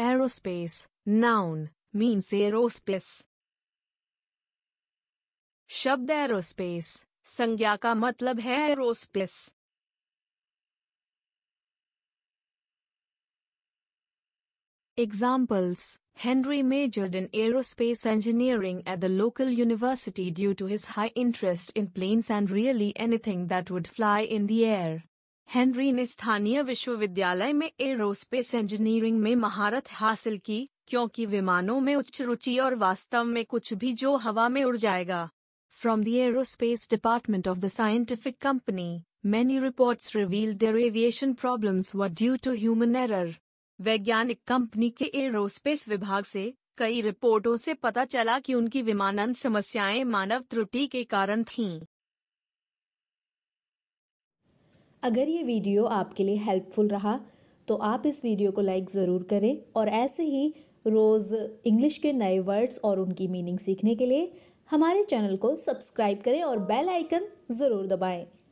Aerospace, noun, means aerospace. शब्द aerospace संज्ञा का मतलब है aerospace. Examples Henry majored in aerospace engineering at the local university due to his high interest in planes and really anything that would fly in the air. Henry ने स्थानीय विश्वविद्यालय में aerospace engineering में महारत हासिल की क्योंकि विमानों में उच्च रुचि और वास्तव में कुछ भी जो हवा में उड़ जाएगा from the aerospace department of the scientific company many report reveal their aviation problem व ड्यू टू ह्यूमन एरर वैज्ञानिक कंपनी के एरोस्पेस विभाग से कई रिपोर्टों से पता चला कि उनकी विमानन समस्याएं मानव त्रुटि के कारण थीं। अगर ये वीडियो आपके लिए हेल्पफुल रहा तो आप इस वीडियो को लाइक ज़रूर करें और ऐसे ही रोज़ इंग्लिश के नए वर्ड्स और उनकी मीनिंग सीखने के लिए हमारे चैनल को सब्सक्राइब करें और बेल आइकन ज़रूर दबाएं